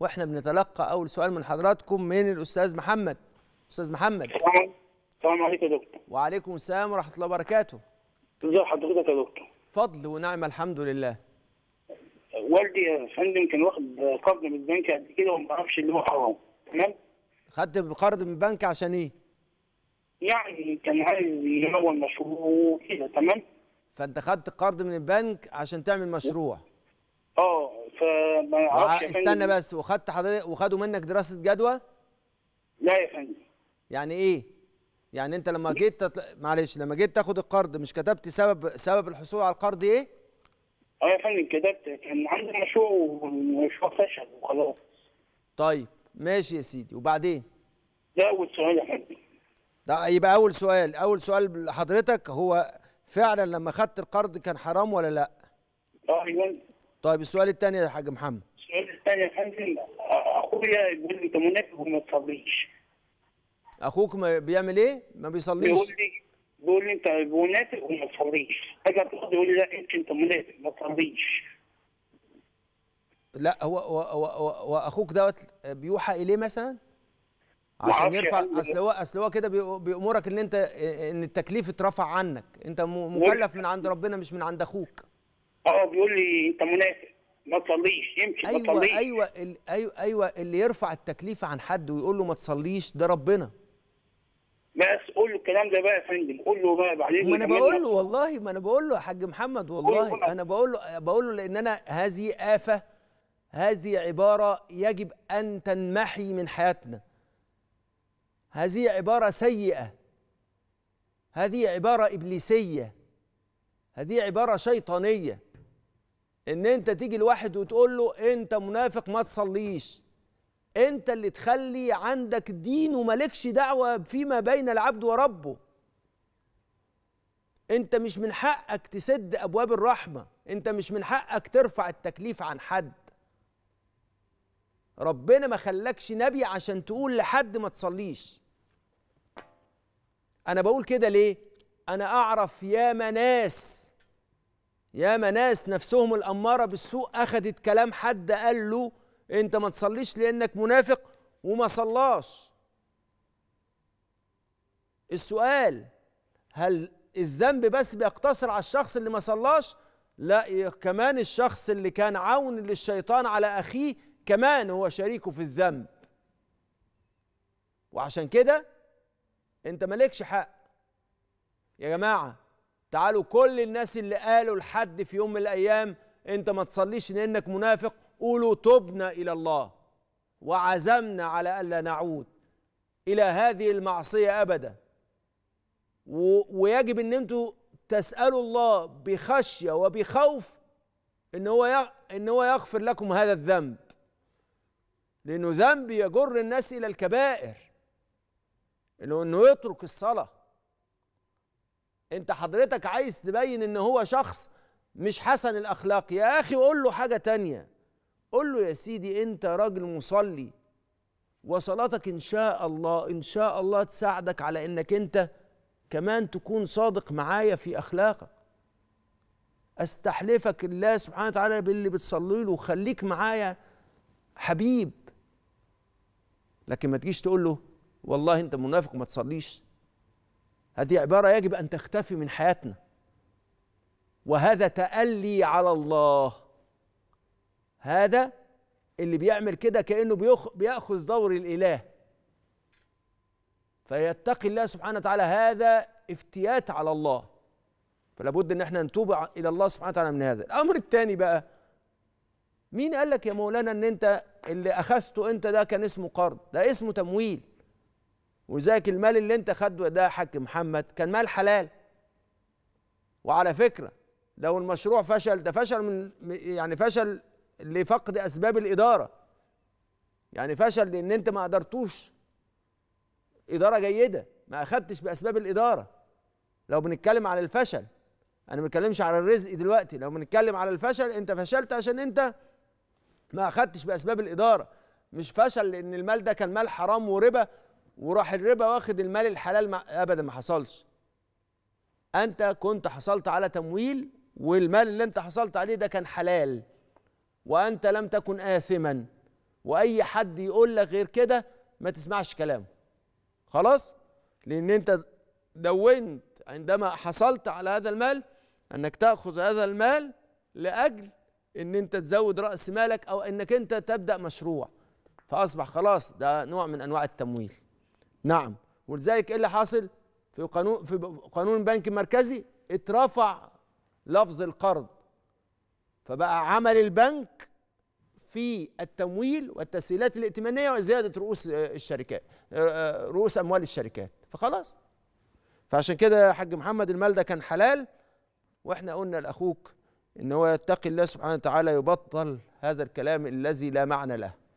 واحنا بنتلقى اول سؤال من حضراتكم من الاستاذ محمد استاذ محمد السلام عليكم يا دكتور وعليكم السلام ورحمه الله وبركاته ازي حضرتك يا دكتور فضل ونعم الحمد لله والدي يا فندم كان واخد قرض من البنك قد كده وما اعرفش اللي هو حرام تمام خد قرض من البنك عشان ايه يعني كان عايز ينور مشروع وكده تمام فانت خدت قرض من البنك عشان تعمل مشروع اه فما اعرفش استنى بس وخدت حضرتك وخدوا منك دراسه جدوى؟ لا يا فندم يعني ايه؟ يعني انت لما جيت تطل... معلش لما جيت تاخد القرض مش كتبت سبب سبب الحصول على القرض ايه؟ اه يا فندم كتبت كان عندي مشروع ومشروع فشل وخلاص طيب ماشي يا سيدي وبعدين؟ ده اول سؤال يا فندم ده يبقى اول سؤال اول سؤال لحضرتك هو فعلا لما خدت القرض كان حرام ولا لا؟ اه يا أيوة. فندم طيب السؤال الثاني يا حاج محمد السؤال الثاني يا فندم اخويا بيقول لي انت منافق وما تصليش اخوك بيعمل ايه؟ ما بيصليش بيقول لي بيقول لي انت منافق وما تصليش اجي اتخض يقول لي لا انت انت منافق ما تصليش لا هو هو هو, هو اخوك دوت بيوحى اليه مثلا؟ عشان يرفع اصل إيه. هو اصل هو كده بيامرك ان انت ان التكليف اترفع عنك انت مكلف من عند ربنا مش من عند اخوك اه, اه بيقول لي انت منافق ما تصليش يمشي أيوة ما تصليش ايوه ايوه ايوه اللي يرفع التكليفه عن حد ويقول له ما تصليش ده ربنا بس قول له الكلام ده بقى يا فندم قول له بقى بعدين ما انا بقول له والله ما انا بقول له يا حاج محمد والله انا بقول له بقول له لان انا هذه افه هذه عباره يجب ان تنمحي من حياتنا هذه عباره سيئه هذه عباره ابليسيه هذه عباره شيطانيه ان انت تيجي لواحد وتقول له انت منافق ما تصليش انت اللي تخلي عندك دين ومالكش دعوه فيما بين العبد وربه انت مش من حقك تسد ابواب الرحمه انت مش من حقك ترفع التكليف عن حد ربنا ما خلاكش نبي عشان تقول لحد ما تصليش انا بقول كده ليه انا اعرف ياما ناس ياما ناس نفسهم الأمارة بالسوء أخدت كلام حد قال له أنت ما تصليش لأنك منافق وما صلاش السؤال هل الذنب بس بيقتصر على الشخص اللي ما صلاش لا كمان الشخص اللي كان عون للشيطان على أخيه كمان هو شريكه في الذنب وعشان كده انت مالكش حق يا جماعه تعالوا كل الناس اللي قالوا لحد في يوم من الايام انت ما تصليش لانك منافق قولوا تبنا الى الله وعزمنا على الا نعود الى هذه المعصيه ابدا ويجب ان انتوا تسالوا الله بخشيه وبخوف ان هو ان هو يغفر لكم هذا الذنب لانه ذنب يجر الناس الى الكبائر انه انه يترك الصلاه انت حضرتك عايز تبين ان هو شخص مش حسن الاخلاق يا اخي قول له حاجه تانية قول له يا سيدي انت راجل مصلي وصلاتك ان شاء الله ان شاء الله تساعدك على انك انت كمان تكون صادق معايا في اخلاقك استحلفك الله سبحانه وتعالى باللي بتصلي له وخليك معايا حبيب لكن ما تجيش تقول له والله انت منافق وما تصليش هذه عبارة يجب أن تختفي من حياتنا وهذا تألي على الله هذا اللي بيعمل كده كأنه بيأخذ دور الإله فيتقي الله سبحانه وتعالى هذا افتيات على الله فلا بد ان احنا نتوب الى الله سبحانه وتعالى من هذا الامر الثاني بقى مين قال لك يا مولانا ان انت اللي اخذته انت ده كان اسمه قرض ده اسمه تمويل وذاك المال اللي انت خده ده يا حاج محمد كان مال حلال وعلى فكره لو المشروع فشل ده فشل من يعني فشل لفقد اسباب الاداره يعني فشل لان انت ما قدرتوش اداره جيده ما اخدتش باسباب الاداره لو بنتكلم على الفشل انا ما بتكلمش على الرزق دلوقتي لو بنتكلم على الفشل انت فشلت عشان انت ما اخدتش باسباب الاداره مش فشل لان المال ده كان مال حرام وربا وراح الربا واخد المال الحلال مع ابدا ما حصلش انت كنت حصلت على تمويل والمال اللي انت حصلت عليه ده كان حلال وانت لم تكن اثما واي حد يقول لك غير كده ما تسمعش كلامه خلاص لان انت دونت عندما حصلت على هذا المال انك تاخذ هذا المال لاجل ان انت تزود راس مالك او انك انت تبدا مشروع فاصبح خلاص ده نوع من انواع التمويل نعم ولذلك ايه اللي حاصل في قانون في قانون البنك المركزي اترفع لفظ القرض فبقى عمل البنك في التمويل والتسهيلات الائتمانيه وزياده رؤوس الشركات آه، آه، رؤوس اموال الشركات فخلاص فعشان كده يا حاج محمد المال ده كان حلال واحنا قلنا لاخوك ان هو يتقي الله سبحانه وتعالى يبطل هذا الكلام الذي لا معنى له